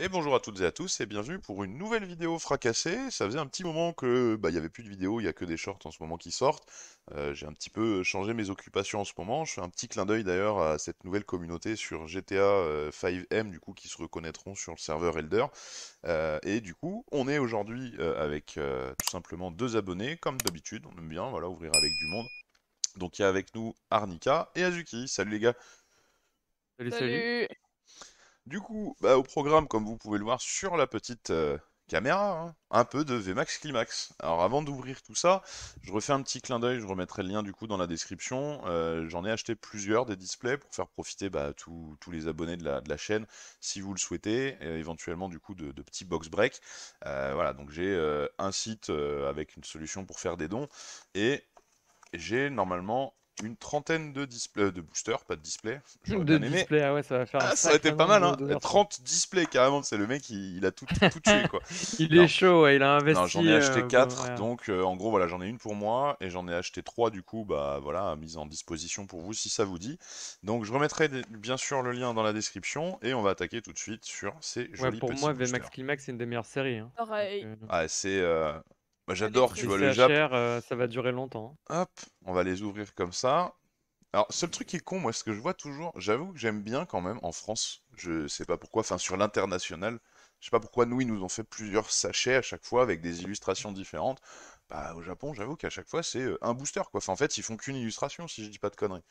Et bonjour à toutes et à tous et bienvenue pour une nouvelle vidéo fracassée. Ça faisait un petit moment que bah il y avait plus de vidéos, il y a que des shorts en ce moment qui sortent. Euh, j'ai un petit peu changé mes occupations en ce moment. Je fais un petit clin d'œil d'ailleurs à cette nouvelle communauté sur GTA 5M euh, du coup qui se reconnaîtront sur le serveur Elder. Euh, et du coup, on est aujourd'hui avec tout simplement deux abonnés comme d'habitude. On aime bien voilà ouvrir avec du monde. Donc il y a avec nous Arnica et Azuki. Salut les gars. salut. salut. Du coup, bah, au programme, comme vous pouvez le voir sur la petite euh, caméra, hein, un peu de Vmax Climax. Alors avant d'ouvrir tout ça, je refais un petit clin d'œil, je remettrai le lien du coup dans la description. Euh, j'en ai acheté plusieurs des displays pour faire profiter bah, tous les abonnés de la, chaîne, si vous le souhaitez, et éventuellement du coup de, petits box break. Euh, voilà, donc j'ai un site avec une solution pour faire des dons, et j'ai normalement une trentaine de, euh, de boosters, pas de displays. De displays, ah ouais, ça va faire. Ah, ça a été pas mal, hein. 30 displays carrément, c'est le mec, il, a tout, tout, tué quoi. il est chaud, il a investi. j'en ai euh, acheté 4, donc euh, en gros, voilà, j'en ai une pour moi et j'en ai acheté 3 du coup, bah voilà, mise en disposition pour vous si ça vous dit. Donc je remettrai bien sûr le lien dans la description et on va attaquer tout de suite sur ces ouais, pour moi, VMAX Climax, c'est une des meilleures séries. Hein. Pareil. Ah, c'est. Bah, j'adore, tu vois, les euh, ça va durer longtemps. Hein. Hop, on va les ouvrir comme ça. Alors, seul truc qui est con, moi, ce que je vois toujours, j'avoue que j'aime bien quand même en France, je sais pas pourquoi, enfin sur l'international, je sais pas pourquoi nous, ils nous ont fait plusieurs sachets à chaque fois avec des illustrations différentes. Bah, au Japon, j'avoue qu'à chaque fois, c'est euh, un booster, quoi. en fait, ils font qu'une illustration, si je dis pas de conneries.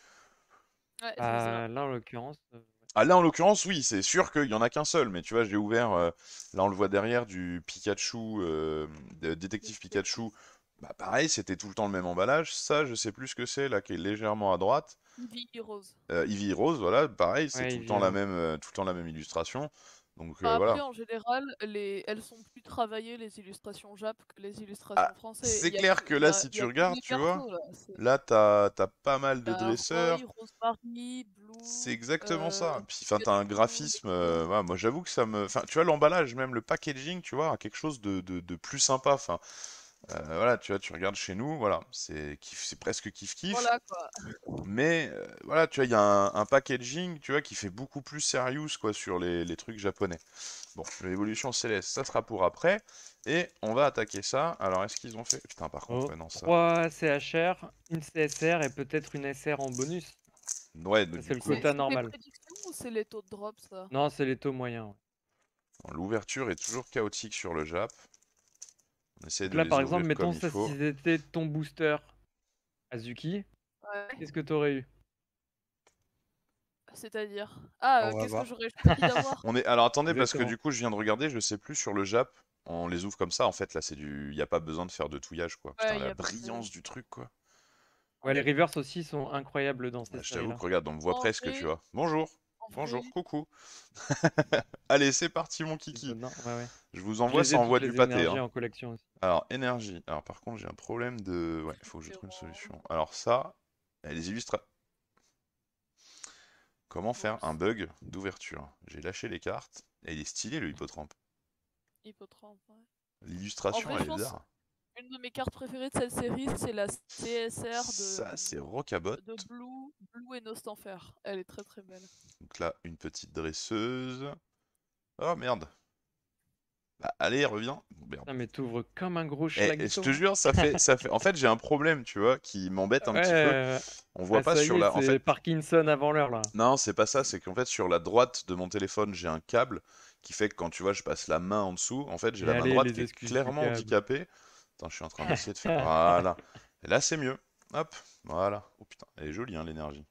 Bah, là, en l'occurrence, euh, ah, là, en l'occurrence, oui, c'est sûr qu'il y en a qu'un seul, mais tu vois, j'ai ouvert, euh, là, on le voit derrière, du Pikachu, euh, Détective Pikachu. Bah, pareil, c'était tout le temps le même emballage. Ça, je sais plus ce que c'est, là, qui est légèrement à droite. Ivy Rose. Euh, Rose, voilà, pareil, c'est tout la même, euh, tout le temps la même illustration. Bah, en général, les... elles sont plus travaillées, les illustrations Jap, que les illustrations ah, françaises. C'est clair que là, si tu regardes, tu vois, là, t'as as pas mal de dresseurs. C'est exactement ça. Euh, Puis, enfin, t'as un graphisme. Euh, moi, j'avoue que ça me. Enfin, tu vois, l'emballage, même le packaging, tu vois, a quelque chose de, de, de plus sympa. Enfin, euh, voilà, tu vois, tu regardes chez nous, voilà, c'est c'est presque kiff kiff. Mais euh, voilà, tu vois, il y a un, packaging, tu vois, qui fait beaucoup plus sérieux quoi sur les, trucs japonais. Bon, l'évolution céleste, ça sera pour après, et on va attaquer ça. Alors, est-ce qu'ils ont fait Putain, par contre, oh, non, 3 CHR, une CSR et peut-être une SR en bonus. Ouais, c'est le quota normal. C'est les taux de drop ça Non, c'est les taux moyens. L'ouverture est toujours chaotique sur le Jap là, par exemple, mettons ça, si c'était ton booster Azuki, qu'est-ce que t'aurais eu C'est-à-dire Ah, qu'est-ce que j'aurais eu On est... Alors attendez, parce que du coup, je viens de regarder, je sais plus, sur le Jap, on les ouvre comme ça, en fait, là, c'est du... Il n'y a pas besoin de faire de touillage, quoi. la brillance du truc, quoi. Ouais, les rivers aussi sont incroyables dans cette bah, Je t'avoue regarde, on me voit presque, tu vois. Bonjour Bonjour, coucou. Allez, c'est parti, mon kiki. Je vous envoie, ça envoie du pâté. Hein. Alors, énergie. Alors, par contre, j'ai un problème de. Ouais, il faut que je trouve une solution. Alors, ça, elle les illustrée. Comment faire un bug d'ouverture J'ai lâché les cartes. Et il est stylé, le mmh. hippotrempe. ouais. L'illustration, elle est bizarre. Une de mes cartes préférées de cette série, c'est la CSR de. Ça, c'est Rockabot. Blue, et Nostanfer. Elle est très très belle. Donc là, une petite dresseuse. Oh merde! Bah, allez, reviens. Non, mais t'ouvres comme un gros eh, schlag. Eh, je te jure, ça fait, ça fait. En fait, j'ai un problème, tu vois, qui m'embête un petit peu. On voit ah, pas sur la. En fait... Parkinson avant l'heure là. Non, c'est pas ça. C'est qu'en fait, sur la droite de mon téléphone, j'ai un câble qui fait que quand tu vois, je passe la main en dessous. En fait, j'ai la main droite qui est clairement handicapée. Attends, je suis en train d'essayer de faire. Voilà. là, c'est mieux. Hop, voilà. Oh putain, elle est jolie hein, l'énergie.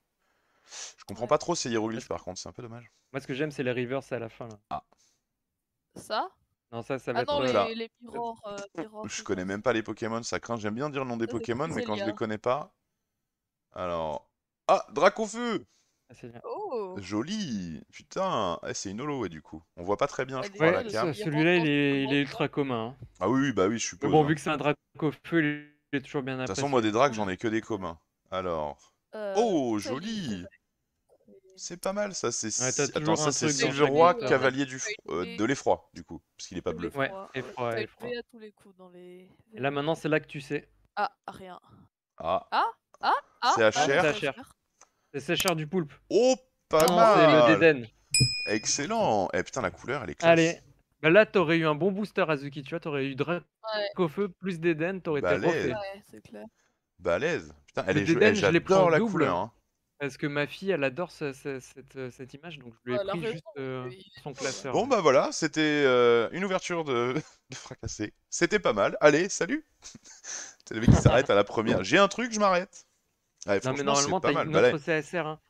Je comprends pas trop ces hiéroglyphes par contre, c'est un peu dommage. Moi, ce que j'aime, c'est les rivers à la fin. Ah. Ça Non, ça, ça va ah Non, euh, les, euh, les mirrors, Je connais même pas les Pokémon, ça craint. J'aime bien dire le nom des Pokémon, mais quand je les connais pas. Alors. Ah, Dracofu ah, oh Joli Putain eh, C'est une holo, ouais, du coup. On voit pas très bien, je crois, à la celui-là, il est, il est ultra hein. commun. Hein. Ah oui, oui, bah oui, je suis. pas. bon, vu hein. que c'est un draco feu, il est- bien bien De De toute façon, moi, des dracs, j'en ai que des communs. Alors... Euh, oh, joli C'est pas mal, ça. C'est Attends, ça, c'est silver roi, cavalier du euh, de l'effroi, du coup, parce qu'il est pas bleu. Ouais, et et là, maintenant, c'est là que tu sais. Ah, rien. Ah, Ah, ah, ah. C'est à ah, c'est c'est Séchard du Poulpe. Oh, pas non, mal. C'est le Deden. Excellent. Eh putain, la couleur, elle est classe. Allez. Bah, là, t'aurais eu un bon booster, Azuki. Tu vois, t'aurais eu au feu plus Deden, t'aurais été refait. Ouais, c'est clair. Balèze. Putain, elle est Deden je l'ai en la double, couleur. Hein. Parce que ma fille, elle adore cette, euh, cette, image, donc je lui ai pris juste euh, son classeur. Bon, bah voilà, c'était euh, une ouverture de, de fracassé. C'était pas mal. Allez, salut C'est le mec qui s'arrête à la première. J'ai un truc, je m'arrête non, mais normalement, t'as une autre CSR. Hein.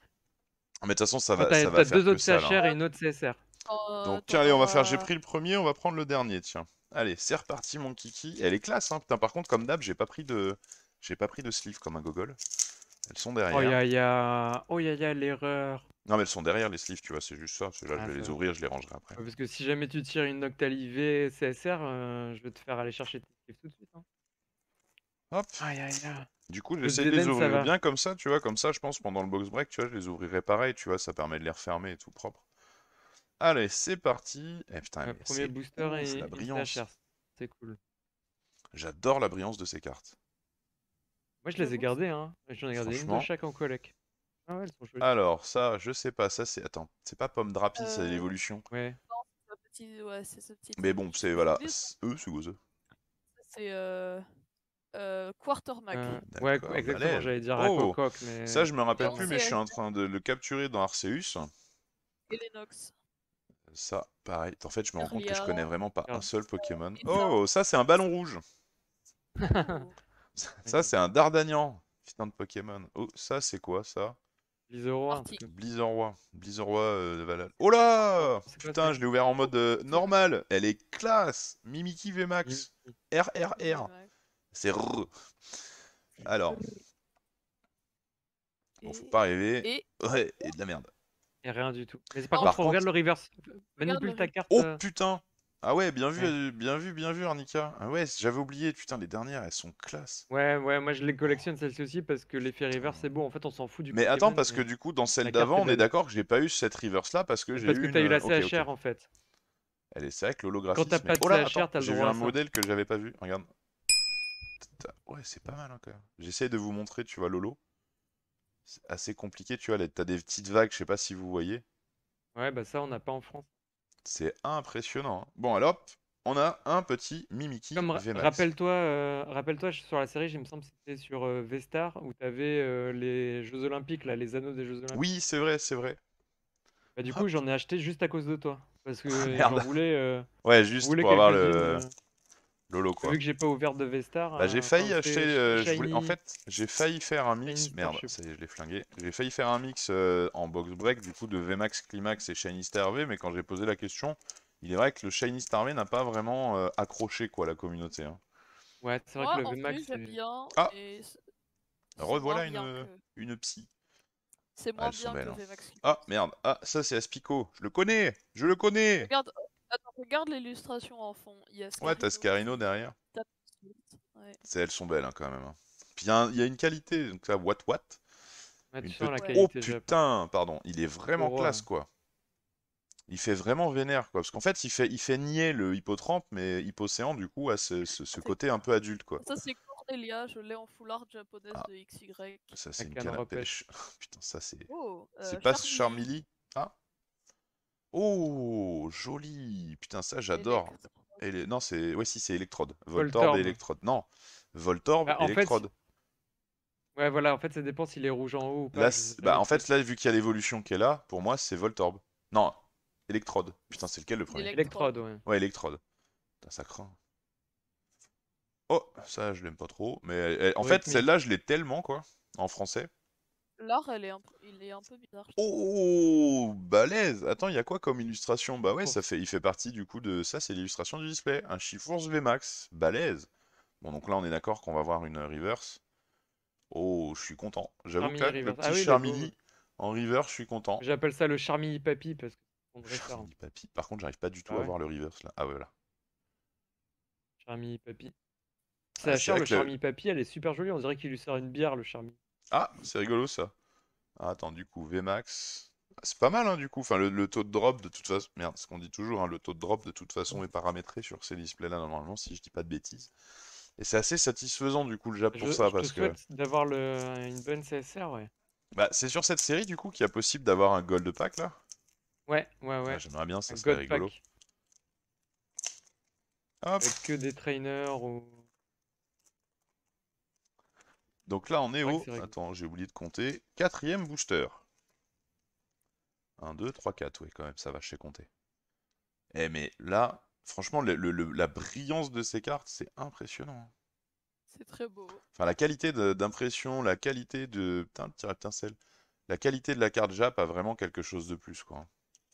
Mais de toute façon, ça va, ça va deux autres CSR et une autre CSR. Oh, Donc, tiens, allez, on va faire. J'ai pris le premier, on va prendre le dernier, tiens. Allez, c'est reparti, mon kiki. Elle est classe, hein. Putain, par contre, comme d'hab, j'ai pas pris de. J'ai pas pris de sleeve comme un gogol. Elles sont derrière. Oh y'a, oh y'a l'erreur. Non, mais elles sont derrière les sleeves, tu vois, c'est juste ça. je ah, vais les ouvrir, je les rangerai après. Parce que si jamais tu tires une Noctal CSR, euh, je vais te faire aller chercher tes sleeves tout de suite. Hein. Hop. Du coup, j'essaie de les ouvrir bien comme ça, tu vois, comme ça, je pense, pendant le box break, tu vois, je les ouvrirai pareil, tu vois, ça permet de les refermer et tout propre. Allez, c'est parti. Eh le premier booster est la brillance. C'est cool. J'adore la brillance de ces cartes. Moi, je les ai gardées, hein. J'en ai gardé une de chaque en collect. Ah Alors, ça, je sais pas, ça c'est. Attends, c'est pas Pomme Drapi, c'est euh, l'évolution. Ouais. ouais c'est ce petit. Mais bon, c'est. Voilà. Eux, c'est ça C'est. Euh euh, Mac ah, ouais, exactement, j'allais dire oh, Ça, je me rappelle plus, mais je suis en train de le capturer dans Arceus. Et Lennox. Ça, pareil. En fait, je me rends compte que je connais vraiment pas un seul Pokémon. Oh, ça, c'est un ballon rouge. ça, c'est un Dardanian. Putain de Pokémon. Oh, ça, c'est quoi, ça Blizzard. Roi Blizzard. Roi de euh, Valhalla. Oh là Putain, je l'ai ouvert en mode euh, normal. Elle est classe Mimiki VMAX. RRR. C'est R. Alors. Bon, faut pas rêver. Et... Ouais, et de la merde. Et rien du tout. Mais par, contre, regarde le reverse. Manipule ta carte. Oh euh. putain Ah ouais, bien vu, bien vu, bien vu, Arnica. Ah ouais, j'avais oublié, putain, les dernières, elles sont classe. Ouais, ouais, moi je les collectionne celles-ci aussi parce que l'effet reverse c'est beau. En fait, on s'en fout du Mais attends, parce que du coup, dans celle d'avant, on est d'accord que j'ai pas eu cette reverse là parce que j'ai eu. Parce que t'as eu la euh, CHR en fait. Elle est, sec l'holographie Quand t'as pas de oh CHR, t'as le droit. J'ai vu un modèle que j'avais pas vu, regarde. Ouais, c'est pas mal encore hein, quand J'essaie de vous montrer, tu vois, Lolo. C'est assez compliqué, tu vois. t'as des petites vagues, je sais pas si vous voyez. Ouais, bah ça, on n'a pas en France. C'est impressionnant. Hein. Bon, alors, on a un petit Mimiki rappelle-toi, euh, rappelle sur la série, il me semble c'était sur euh, Vestar où t'avais euh, les Jeux Olympiques là, les anneaux des Jeux Olympiques. Oui, c'est vrai, c'est vrai. Bah, du coup, j'en ai acheté juste à cause de toi parce que ah, je voulais, Ouais, juste pour avoir le... Lolo quoi. Vu que j'ai pas ouvert de v Bah, j'ai euh, failli acheter. Euh, en fait, j'ai failli faire un mix. Merde, ça y est, je l'ai flingué. J'ai failli faire un mix euh, en box break du coup de VMAX Climax et Shiny Star V, mais quand j'ai posé la question, il est vrai que le Shiny Star V n'a pas vraiment accroché quoi la communauté. Hein. Ouais, c'est vrai que le VMAX. Plus, ah Revoilà une, psy. C'est ah, moins bien que le hein. VMAX. Ah merde, ah ça c'est Aspico, je le connais, je le connais Attends, regarde l'illustration en fond. Il y a Ouais, t'as derrière. Ouais. Elles sont belles hein, quand même. Hein. Puis il y, a une qualité, donc ça, what what. oh putain, pardon, il est vraiment classe quoi. Il fait vraiment vénère quoi, parce qu'en fait il fait il fait nier le hippotrempe, mais hippocéan du coup a ce, ah, côté un peu adulte quoi. Ça c'est Cordelia, je l'ai en foulard japonaise ah. de XY. Ça c'est une canne à pêche. putain, ça c'est. Oh, euh, c'est pas Charmilly. Ah. Oh, joli Putain, ça j'adore. et Non, c'est. Ouais, si, c'est Electrode. Voltorb, électrode et Electrode. Non, Voltorb, bah, Electrode. Ouais, voilà, en fait, ça dépend s'il est rouge en haut ou pas. bah, en fait, là, vu qu'il y a l'évolution qui est là, pour moi, c'est Voltorb. Non, électrode. Putain, c'est lequel le premier Electrode, ouais. Ouais, Electrode. Putain, ça craint. Oh, ça, je l'aime pas trop. Mais eh, en fait, celle-là, je l'ai tellement, quoi, en français. L'art, est il est un peu bizarre. Oh, balèze Attends, il y a quoi comme illustration Bah ouais, oh. ça fait, il fait partie du coup de... Ça, c'est l'illustration du display. Un Chifours VMAX. Balèze Bon, donc là, on est d'accord qu'on va voir une reverse. Oh, je suis content. J'avoue que le petit ah Charmini en reverse, je suis content. J'appelle ça le Charmini papi parce que Charmini papi. Par contre, j'arrive pas du tout ah à voir le reverse, là. Ah ouais, là. Charmini Papy. Ah, ça cher, le Charmini papi. elle est super jolie. On dirait qu'il lui sert une bière, le Charmini. Ah, c'est rigolo ça. Ah, attends, du coup, Vmax. C'est pas mal, hein, du coup. Enfin, le, taux de drop, de toute façon. Merde, ce qu'on dit toujours, hein, le taux de drop, de toute façon, est paramétré sur ces displays-là, normalement, si je dis pas de bêtises. Et c'est assez satisfaisant, du coup, le Jap pour ça. Je parce que... d'avoir le... une bonne CSR, ouais. Bah, c'est sur cette série, du coup, qu'il y a possible d'avoir un gold pack, là Ouais, ouais, ouais. Ah, j'aimerais bien, ça serait rigolo. Avec que des trainers ou. Donc là, on est au... Attends, j'ai oublié de compter. Quatrième booster. 1, 2, 3, 4. Oui, quand même, ça va, chez compter. Eh, mais là, franchement, la brillance de ces cartes, c'est impressionnant. Hein. C'est très beau. Enfin, la qualité d'impression, la qualité de... Putain, le La qualité de la carte Jap a vraiment quelque chose de plus, quoi.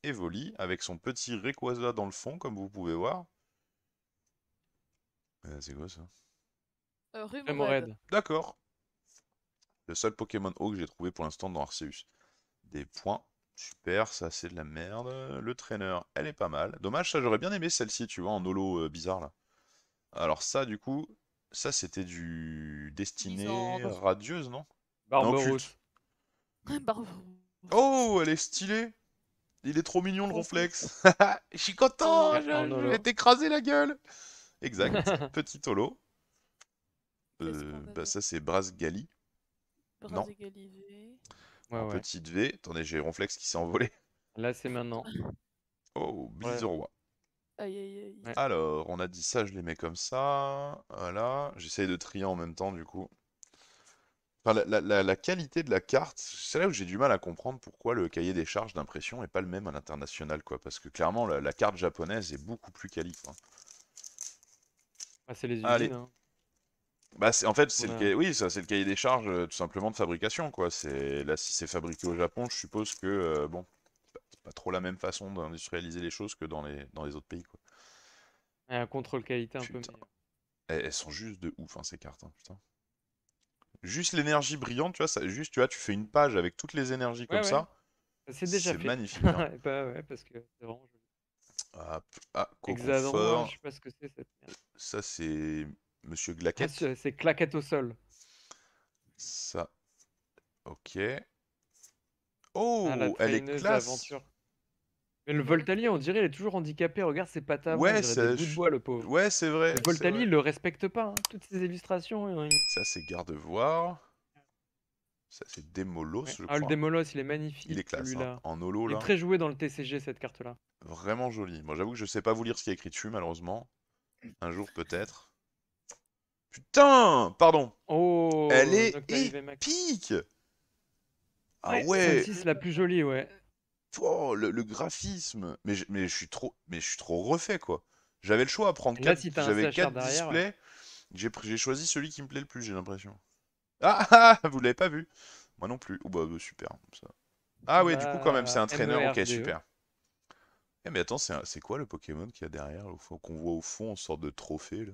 Evoli, avec son petit Rayquaza dans le fond, comme vous pouvez voir. Euh, c'est quoi, ça euh, D'accord. Le seul Pokémon O que j'ai trouvé pour l'instant dans Arceus. Des points. Super, ça c'est de la merde. Le traîneur, elle est pas mal. Dommage, ça j'aurais bien aimé celle-ci, tu vois, en holo euh, bizarre là. Alors ça, du coup, ça c'était du destiné radieuse, non Barbou. Oh, elle est stylée. Il est trop mignon le oh, reflex je suis content, oh, je, vais t'écraser la gueule. Exact, petit holo. Euh, bah ça c'est Brass Gali. Petite V. Attendez, j'ai Ronflex qui s'est envolé. Là, c'est maintenant. Oh, bise Roi. Alors, on a dit ça, je les mets comme ça. Voilà. J'essaye de trier en même temps, du coup. la, qualité de la carte, c'est là où j'ai du mal à comprendre pourquoi le cahier des charges d'impression n'est pas le même à l'international, quoi. Parce que clairement, la, carte japonaise est beaucoup plus quali, Ah, c'est les usines, hein. Bah, en fait, c'est le, oui, ça, le cahier des charges euh, tout simplement de fabrication. Quoi. Là, si c'est fabriqué au Japon, je suppose que euh, bon, c'est pas, trop la même façon d'industrialiser les choses que dans les, dans les autres pays. Quoi. un ah, contrôle qualité un peu meilleur. Elles, sont juste de ouf hein, ces cartes. Hein, putain. Juste l'énergie brillante, tu vois, ça, juste tu, vois, tu fais une page avec toutes les énergies comme ça. C'est déjà magnifique. Hein. Bah, ouais, parce que c'est vraiment. Ah, ah je sais pas ce que c'est cette merde. Ça, c'est Monsieur Glaquette. c'est claquette au sol. Ça. Ok. Ah, oh, elle est classe. Mais le Voltali, on dirait, il est toujours handicapé. Regarde ses patins. ouais, c'est je... bois, le pauvre. Ouais, c'est vrai. Le Voltali, il le respecte pas. Hein, toutes ces illustrations. Ça, c'est Gardevoir. Ça, c'est démolos. Ah, le Demolos, il est magnifique. Il est classe, hein. en holo, Il est très joué dans le TCG, cette carte-là. Vraiment joli. Moi, j'avoue que je ne sais pas vous lire ce qui est écrit dessus, malheureusement. Un jour, peut-être. Putain, pardon. Oh, elle est épique. Ah ouais. C'est la plus jolie, ouais. Oh, le, graphisme. Mais je, mais je suis trop, mais je suis trop refait quoi. J'avais le choix à prendre 4 J'avais quatre displays. J'ai choisi celui qui me plaît le plus, j'ai l'impression. Ah, ah, ah, ah vous l'avez pas vu. Moi non plus. Oh bah, bah super. Ah ouais, du coup quand même, c'est un bah, traîneur. Ok, e e. super. Eh, mais attends, c'est quoi le Pokémon qu'il y a derrière, qu'on voit au fond en sorte de trophée là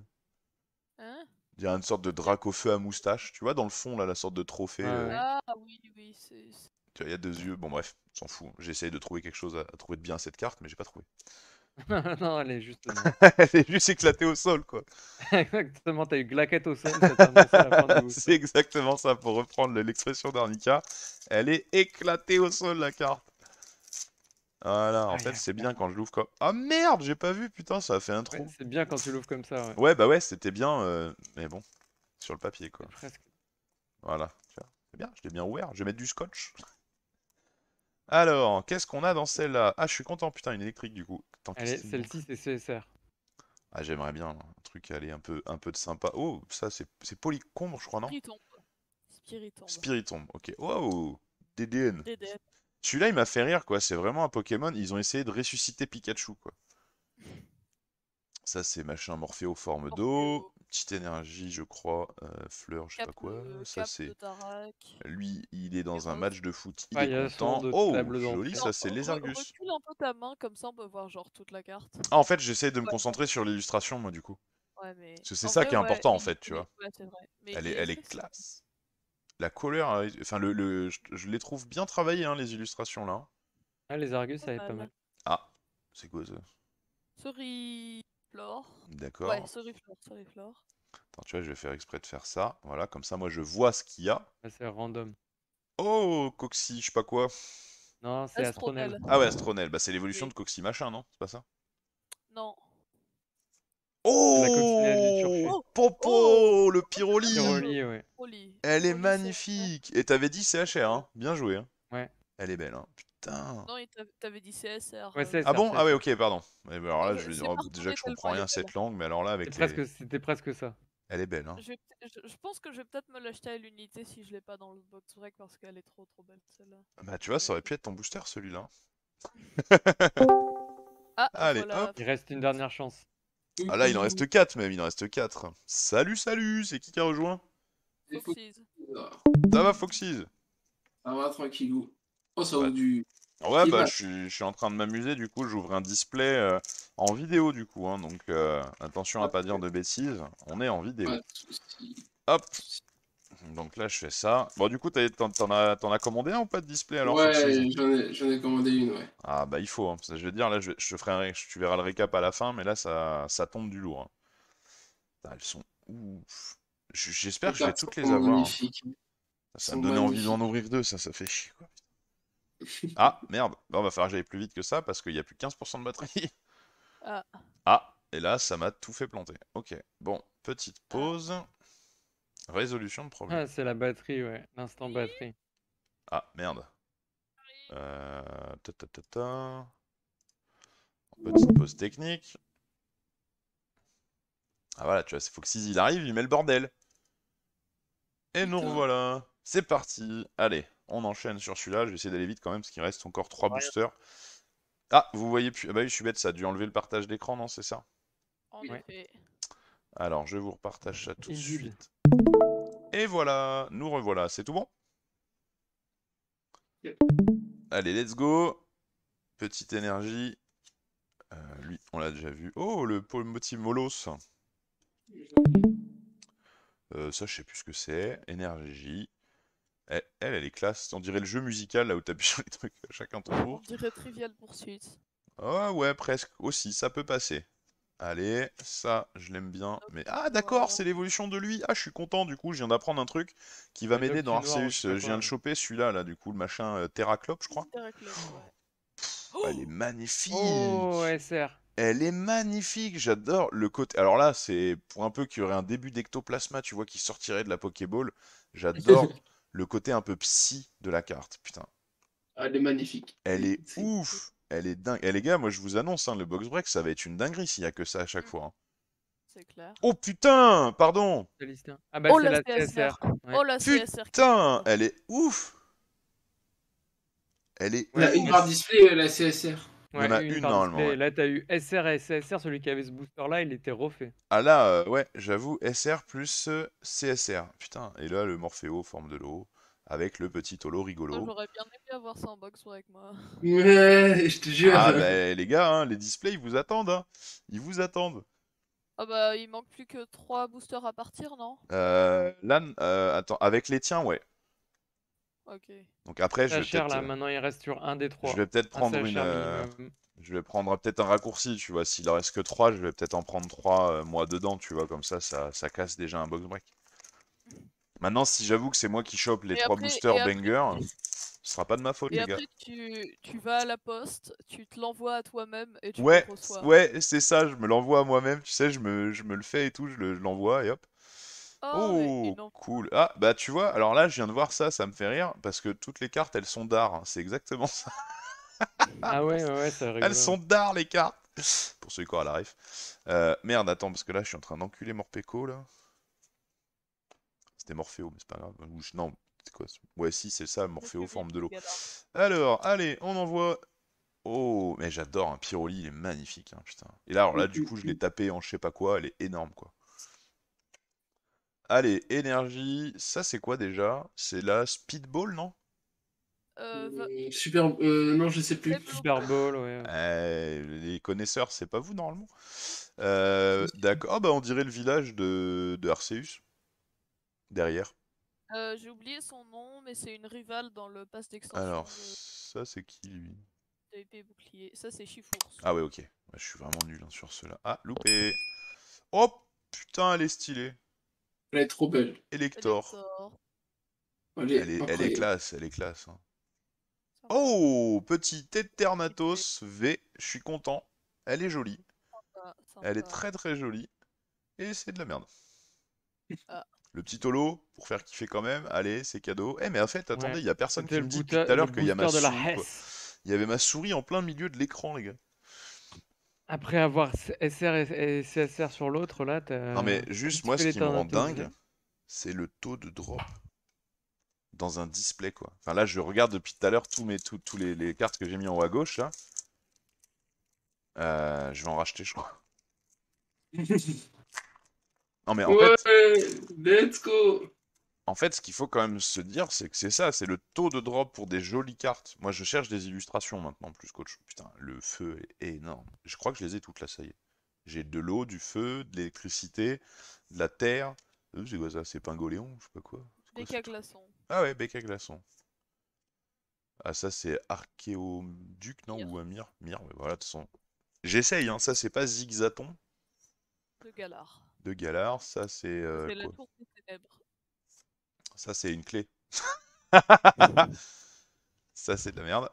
il y a une sorte de drac au feu à moustache, tu vois, dans le fond, là, la sorte de trophée. Ah, euh. ah oui, oui, c'est. Tu vois, il y a deux yeux. Bon, bref, s'en fout. J'ai essayé de trouver quelque chose à, trouver de bien à cette carte, mais j'ai pas trouvé. non, elle est juste. elle est juste éclatée au sol, quoi. exactement, t'as eu glaquette au sol. c'est exactement ça, pour reprendre l'expression d'Arnica. Elle est éclatée au sol, la carte. Voilà, en fait, c'est bien quand je l'ouvre comme. Ah merde, j'ai pas vu, putain, ça a fait un trou. c'est bien quand tu l'ouvres comme ça. Ouais. ouais, bah ouais, c'était bien, euh, mais bon, sur le papier quoi. Voilà, c'est bien, je l'ai bien ouvert. Je vais mettre du scotch. Alors, qu'est-ce qu'on a dans celle-là Ah, je suis content, putain, une électrique du coup. celle-ci, c'est CSR. Ah, j'aimerais bien un truc aller un peu, un peu de sympa. Oh, ça, c'est polycombre, je crois, non Spiritombe. Spiritombe. ok. Wow DDN. DDN. Celui-là, il m'a fait rire, quoi. C'est vraiment un Pokémon. Ils ont essayé de ressusciter Pikachu, quoi. Ça, c'est machin Morphéo forme d'eau. Petite énergie, je crois. Euh, fleur, je sais pas quoi. Euh, ça, c'est. Lui, il est dans un match de foot. Il est content. Oh, joli, ça, c'est les Argus. Recule un peu ta main, comme ça, on peut voir genre toute la carte. Ah, en fait, j'essaie de me concentrer sur l'illustration, moi, du coup. Ouais, Parce que c'est ça qui est important, en fait, tu vois. Elle est classe la couleur, euh, enfin le, je, les trouve bien travaillées hein, les illustrations là. Ah les Argus ça être pas mal. Ah, c'est quoi ça flore. D'accord. Ouais, Soriflore, flore. Attends, tu vois, je vais faire exprès de faire ça. Voilà, comme ça moi je vois ce qu'il y a. Ah, c'est random. Oh, Coxy, je sais pas quoi. Non, c'est Astronel. Ah ouais, Astronel, bah c'est l'évolution de Coxy machin, non C'est pas ça Non. Oh Popo, oh. le Pyroli. Elle est magnifique. Et t'avais dit CHR, hein. bien joué. Hein. Ouais. Elle est belle, hein. putain. Non, t'avais dit CSR. ah bon Ah ouais, ok, pardon. Eh ben, alors là, je, dire, oh, déjà que je comprends rien à cette langue, mais alors là, avec les... presque, C'était presque ça. Elle est belle, hein. Je, je, pense que je vais peut-être me l'acheter à l'unité si je l'ai pas dans le box rec parce qu'elle est trop trop belle celle-là. Bah tu vois, ça aurait pu être ton booster celui-là. ah, Allez, hop. Il reste une dernière chance. Ah là, il en reste 4 même, il en reste 4. Salut, salut, c'est qui qui a rejoint Foxys. Ça va, Foxys Ça va, tranquillou. Oh, ça va du... Ouais, bah, je suis, en train de m'amuser, du coup, j'ouvre un display euh, en vidéo, du coup, hein, donc euh, attention à pas dire de bêtises, on est en vidéo. Hop donc là, je fais ça. Bon, du coup, t'en as, commandé un ou pas de display alors Ouais, j'en ai, commandé une, ouais. Ah, bah, il faut. Hein. je vais dire, là, je, je ferai un, tu verras le récap à la fin, mais là, ça, tombe du lourd. Hein. elles sont ouf. J'espère que je vais toutes les avoir. Hein. Ça, me donnait envie d'en ouvrir deux, ça, ça fait chier, quoi. ah, merde. on va falloir que j'aille plus vite que ça parce qu'il n'y a plus 15% de batterie. Ah. ah, et là, ça m'a tout fait planter. Ok, bon, petite pause. Résolution de problème. Ah, c'est la batterie, ouais. L'instant batterie. Ah, merde. Euh... Ta, Petite pause technique. Ah voilà, tu vois, il faut que s'il il arrive, il met le bordel. Et nous revoilà. C'est parti. Allez, on enchaîne sur celui-là. Je vais essayer d'aller vite quand même, parce qu'il reste encore 3 boosters. Ah, vous voyez plus. Ah bah oui, je suis bête, ça a dû enlever le partage d'écran, non C'est ça Alors, je vous repartage ça tout de suite. Et voilà, nous revoilà. C'est tout bon Allez, let's go. Petite énergie. Euh, lui, on l'a déjà vu. Oh, le Molos. Euh, ça, je sais plus ce que c'est. Énergie. Eh, elle, elle, est classe. On dirait le jeu musical, là où appuies sur les trucs chacun ton tour. On dirait Trivial Pursuit. oh, ouais, presque. Aussi, ça peut passer. Allez, ça, je l'aime bien. Mais ah, d'accord, c'est l'évolution de lui. Ah, je suis content du coup, je viens d'apprendre un truc qui va m'aider dans Arceus. Je euh, viens de choper celui-là, là, du coup, le machin euh, Terraclope, je crois. Terraclope, ouais. Oh, elle est magnifique. Oh, SR. Elle est magnifique, j'adore le côté. Alors là, c'est pour un peu qu'il y aurait un début d'ectoplasma, tu vois, qui sortirait de la Pokéball. J'adore le côté un peu psy de la carte, putain. Ah, elle est magnifique. Elle est ouf elle est dingue. Et les gars, moi je vous annonce, hein, le box break, ça va être une dinguerie s'il n'y a que ça à chaque mm. fois. Hein. C'est clair. Oh putain, pardon. Ah bah, Oh, la CSR. Oh la CSR. Putain, elle est ouf. Elle est une barre display, euh, la CSR. Il en a une, normalement, Là, t'as eu SR et CSR, Celui qui avait ce booster-là, il était refait. Ah là, euh, ouais, j'avoue, SR plus euh, CSR. Putain, et là, le Morpheo forme de l'eau avec le petit Tolo rigolo. Ah, j'aurais bien aimé avoir ça en box avec moi. Ouais, je te jure. Ah bah, les gars, hein, les displays ils vous attendent, hein. ils vous attendent. Ah bah il manque plus que 3 boosters à partir, non euh, Là, euh, attends, avec les tiens, ouais. Ok. Donc après, je vais cher, là, euh, maintenant il reste sur un des 3. Je vais peut-être prendre une. Euh, je vais prendre peut-être un raccourci, tu vois. S'il en reste que 3, je vais peut-être en prendre 3 moi dedans, tu vois. Comme ça, ça casse déjà un box break. Maintenant, si j'avoue que c'est moi qui chope les trois boosters banger, ce ce sera pas de ma faute, les gars. Tu, tu vas à la poste, tu te l'envoies à toi-même et tu ouais, le reçois. Ouais, c'est ça, je me l'envoie à moi-même, tu sais, je me, je me, le fais et tout, je l'envoie et hop. Ah oh, cool. Ah, bah tu vois, alors là, je viens de voir ça, ça me fait rire, parce que toutes les cartes, elles sont d'art, hein, c'est exactement ça. ah ouais, ouais, ça rigole. Elles sont d'art, les cartes Pour ceux qui ont la ref. Euh, merde, attends, parce que là, je suis en train d'enculer Morpeko, là c'était Morphéo, mais c'est pas grave. non, c'est quoi Ouais, si, c'est ça, Morpheo, forme de l'eau. Alors, allez, on envoie. Oh, mais j'adore, un Pyroli, il est magnifique, hein, putain. Et là, alors là, du coup, je l'ai tapé en je sais pas quoi, elle est énorme, quoi. Allez, énergie, ça c'est quoi déjà C'est la speedball, non euh, euh, Super, euh, non je sais plus. Super eh, les connaisseurs, c'est pas vous normalement. D'accord. Ah, bah on dirait le village de, de Arceus derrière. Euh, J'ai oublié son nom, mais c'est une rivale dans le pass d'extension. Alors, ça, c'est qui lui bouclier. Ça, c'est Chifours. Ah, ouais, ok. je suis vraiment nul hein, sur cela. Ah, loupé Oh putain, elle est stylée. Elle est trop belle. Elector. Elle, est, classe, elle est classe. Hein. Oh, petit Eternatos V, je suis content. Elle est jolie. Elle est très très jolie. Et c'est de la merde. Ah. Le petit holo, pour faire kiffer quand même, allez, c'est cadeau. Eh, mais en fait, attendez, il n'y y a personne qui me dit tout à l'heure qu'il y Il y avait ma souris en plein milieu de l'écran, les gars. Après avoir SR et CSR sur l'autre, là, Non, mais juste, moi, ce qui me rend dingue, c'est le taux de drop dans un display, quoi. Enfin, là, je regarde depuis tout à l'heure tous mes, tous, les, cartes que j'ai mis en haut à gauche, euh, je vais en racheter, je crois. en fait. Let's go! En fait, ce qu'il faut quand même se dire, c'est que c'est ça, c'est le taux de drop pour des jolies cartes. Moi, je cherche des illustrations maintenant, plus qu'autre chose. Putain, le feu est énorme. Je crois que je les ai toutes là, ça y est. J'ai de l'eau, du feu, de l'électricité, de la terre. Euh, c'est quoi ça C'est Pingoléon Je sais pas quoi. Ah ouais, bec à Ah, ça, c'est Archéoduc, non Ou Amir Mir. voilà, de toute façon. J'essaye, hein, ça, c'est pas Zigzaton. galard de Galar. Ça, c'est. Euh, la tour Ça, c'est une clé. ça, c'est de la merde.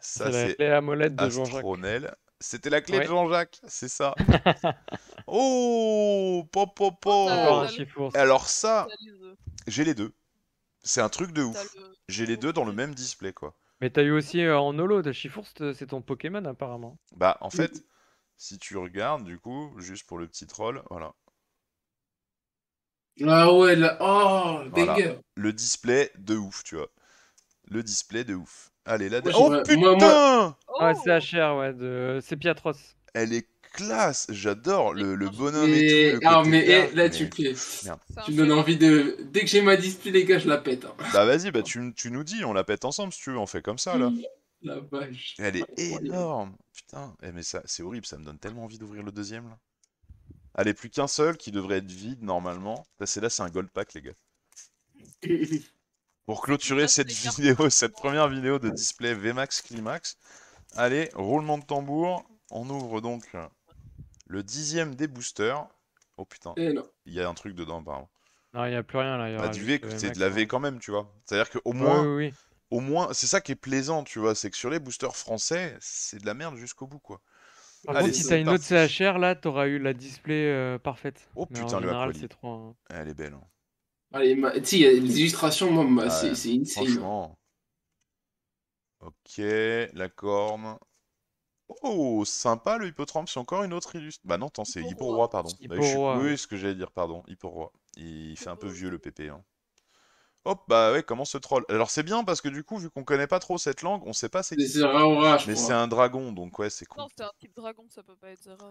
Ça, c'est la clé à molette de Jean-Jacques. C'était la clé de Jean-Jacques, c'est ça. oh, pop, pop, oh, Alors ça, j'ai les deux. C'est un truc de ouf. J'ai les deux dans le même display, quoi. Mais t'as eu aussi euh, en holo, de Chifourst, c'est ton Pokémon apparemment. Bah en fait, si tu regardes du coup, juste pour le petit troll, voilà. Ah ouais, là. Oh, Le display de ouf, tu vois. Le display de ouf. Allez, là. oh putain c'est HR, ouais. De... C'est Piatros. Elle est classe, j'adore le, bonhomme là, tu Tu me donnes envie de. Dès que j'ai ma display, les gars, je la pète. Hein. Bah vas-y, bah, tu, nous dis, on la pète ensemble si tu veux, on fait comme ça là. Elle est énorme. Putain, eh, mais ça, c'est horrible, ça me donne tellement envie d'ouvrir le deuxième là. Allez, plus qu'un seul qui devrait être vide normalement. C'est là, c'est un gold pack, les gars. Pour clôturer cette vidéo, cette première vidéo de display Vmax Climax, allez, roulement de tambour. On ouvre donc le dixième des boosters. Oh putain, eh il y a un truc dedans, apparemment. Non, il n'y a plus rien là. Bah, du V, c'est de la V hein. quand même, tu vois. C'est-à-dire qu'au moins, au moins, c'est ça qui est plaisant, tu vois. C'est que sur les boosters français, c'est de la merde jusqu'au bout, quoi. Par contre, si t'as une autre CHR, là, t'auras eu la display euh, parfaite. Oh putain, en le général, c'est trop. Hein. Ah, elle est belle. hein. Allez, tu les illustrations, moi, c'est insane. Franchement. Ok, la corne. Oh, sympa le hippotrampe. C'est encore une autre illustration. Bah non, attends, c'est Hippo-roi, pardon. Oui, c'est Oui, ce que j'allais dire, pardon. Hippo-roi. Il fait un peu vieux le PP hein hop, bah ouais, comment ce troll Alors c'est bien parce que du coup, vu qu'on connaît pas trop cette langue, on sait pas c'est qui. C'est je Mais c'est un dragon, donc ouais, c'est cool. Non, c'est un type dragon, ça peut pas être Zeraora.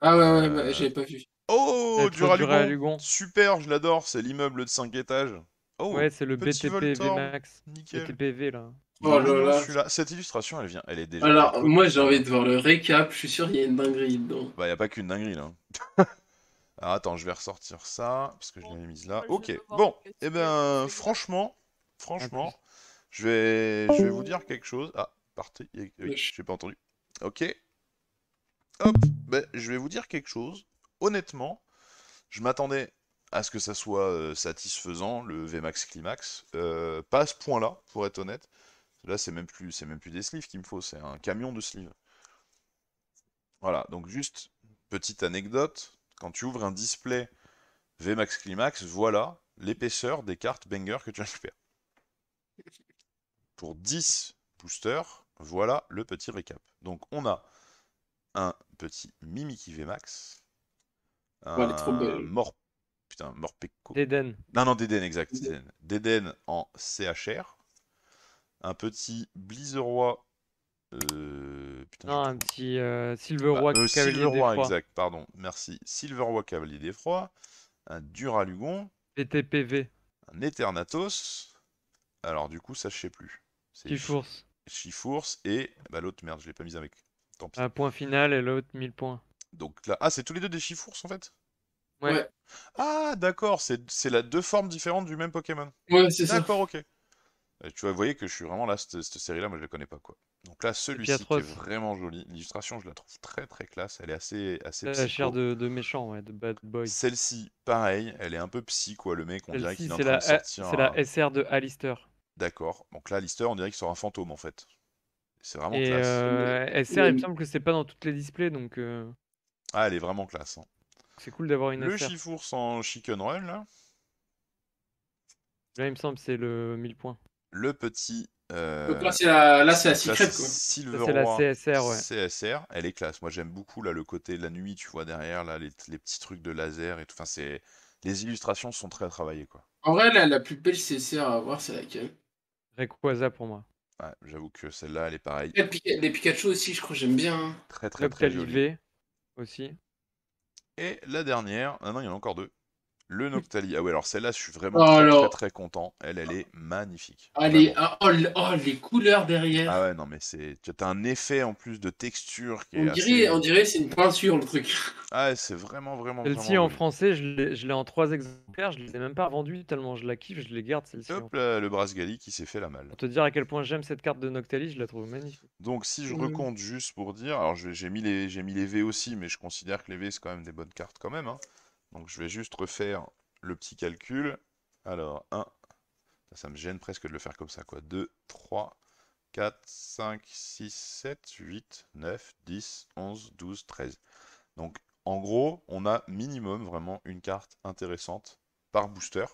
Ah ouais, ouais, bah, euh, j'avais pas vu. Oh, du Duralugon. Super, je l'adore, c'est l'immeuble de 5 étages. Oh, ouais, c'est le BTP max. Nickel. BTPV là. Oh là là. Cette illustration, elle vient, elle est déjà. Alors, moi j'ai envie de voir le récap, je suis sûr qu'il y a une dinguerie dedans. Bah, y a pas qu'une dinguerie là. Ah, attends, je vais ressortir ça, parce que je l'avais mise là. Ok, bon, et eh ben, franchement, franchement, je vais, je vais vous dire quelque chose. Ah, partez, eh, je eh j'ai pas entendu. Ok. Hop, ben, je vais vous dire quelque chose. Honnêtement, je m'attendais à ce que ça soit euh, satisfaisant, le Vmax Climax. Euh, pas à ce point-là, pour être honnête. Là, c'est même plus, c'est même plus des sleeves qu'il me faut, c'est un camion de sleeves. Voilà, donc juste petite anecdote. Quand tu ouvres un display Vmax Climax, voilà l'épaisseur des cartes banger que tu as fait Pour 10 boosters, voilà le petit récap. Donc on a un petit Mimiki Vmax, un mort Deden. Non, non, Deden, exact. Deden. en CHR, un petit Blizzeroi euh, non, un petit euh, bah, euh exact, pardon, merci. silverroy Cavalier d'Effroi, un Duralugon. PTPV. Un Eternatos. Alors, du coup, ça, je sais plus. Chifours. Chifours et bah, l'autre, merde, je l'ai pas mis avec. Tant pis. Un point final et l'autre, 1000 points. Donc là, ah, c'est tous les deux des Chifours en fait Ouais. Ah, d'accord, c'est la deux formes différentes du même Pokémon. Ouais, c'est ça. D'accord, ok. tu vois, vous voyez que je suis vraiment là, cette, cette série-là, moi je la connais pas quoi. Donc là, celui-ci est vraiment joli. L'illustration, je la trouve très très classe. Elle est assez assez. La euh, chair de, méchant, ouais, de bad boy. Celle-ci, pareil, elle est un peu psy quoi. Le mec, on dirait qu'il en C'est la SR de Alistair. D'accord. Donc là, Alistair, on dirait qu'il sort un fantôme en fait. C'est vraiment Et classe. Euh, SR, il me semble que c'est pas dans toutes les displays donc. Euh, ah, elle est vraiment classe. Hein. C'est cool d'avoir une. Le chiffour sans en chicken run là. Là, il me semble, c'est le 1000 points. Le petit euh, Donc là, c'est la, secret. C'est la CSR, CSR, elle est classe. Moi, j'aime beaucoup là, le côté de la nuit, tu vois, derrière, là, les, petits trucs de laser et tout. Enfin, c'est... Les illustrations sont très travaillées, quoi. En vrai, la, plus belle CSR à voir, c'est laquelle Rayquaza pour moi. j'avoue que celle-là, elle est pareille. Les, Pikachu aussi, je crois j'aime bien. Hein. Très, très, très, très aussi. Et la dernière, ah non, il y en a encore deux. Le hmm. Noctali. Ah ouais, alors celle-là, je suis vraiment très, très, content. Elle, elle est magnifique. Allez, oh, les, oh, les couleurs derrière. Ah ouais, non, mais c'est. Tu as un effet en plus de texture. Qui on, dirait, assez... on dirait c'est une peinture le truc. Ah, c'est vraiment, vraiment. Celle-ci en français, je l'ai en trois exemplaires. Je les ai même pas vendues tellement je la kiffe. Je les garde celle-ci. Hop hein. là, le Brasgali qui s'est fait la malle. Pour te dire à quel point j'aime cette carte de Noctali, je la trouve magnifique. Donc, si je mmh. recompte juste pour dire. Alors, j'ai mis, les, mis les V aussi, mais je considère que les V, c'est quand même des bonnes cartes quand même. Hein. Donc je vais juste refaire le petit calcul. Alors 1, ça me gêne presque de le faire comme ça. quoi. 2, 3, 4, 5, 6, 7, 8, 9, 10, 11, 12, 13. Donc en gros, on a minimum vraiment une carte intéressante par booster.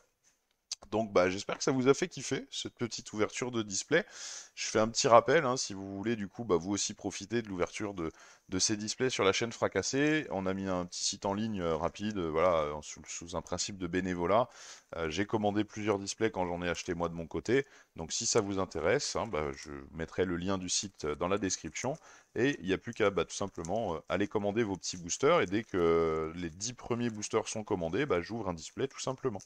Donc bah, j'espère que ça vous a fait kiffer cette petite ouverture de display. Je fais un petit rappel, hein, si vous voulez du coup bah, vous aussi profiter de l'ouverture de, ces displays sur la chaîne Fracassé. On a mis un petit site en ligne euh, rapide, euh, voilà, sous, un principe de bénévolat. Euh, j'ai commandé plusieurs displays quand j'en ai acheté moi de mon côté. Donc si ça vous intéresse, hein, bah, je mettrai le lien du site dans la description. Et il n'y a plus qu'à bah, tout simplement aller commander vos petits boosters. Et dès que les 10 premiers boosters sont commandés, bah, j'ouvre un display tout simplement.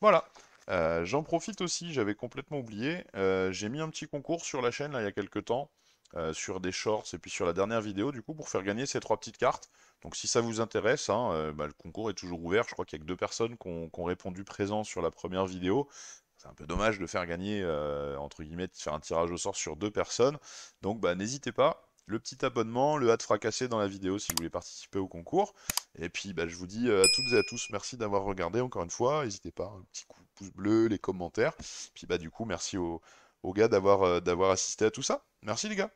Voilà. Euh, j'en profite aussi, j'avais complètement oublié, euh, j'ai mis un petit concours sur la chaîne il y a quelques temps, euh, sur des shorts et puis sur la dernière vidéo du coup pour faire gagner ces trois petites cartes. Donc si ça vous intéresse, hein, bah, le concours est toujours ouvert, je crois qu'il y a que deux personnes qui ont, répondu présent sur la première vidéo. C'est un peu dommage de faire gagner, entre guillemets, de faire un tirage au sort sur deux personnes. Donc bah, n'hésitez pas, le petit abonnement, le hâte fracassé dans la vidéo si vous voulez participer au concours. Et puis bah, je vous dis à toutes et à tous merci d'avoir regardé encore une fois. N'hésitez pas, un petit coup, bleus les commentaires. Puis bah du coup, merci aux, aux gars d'avoir euh, d'avoir assisté à tout ça. Merci les gars.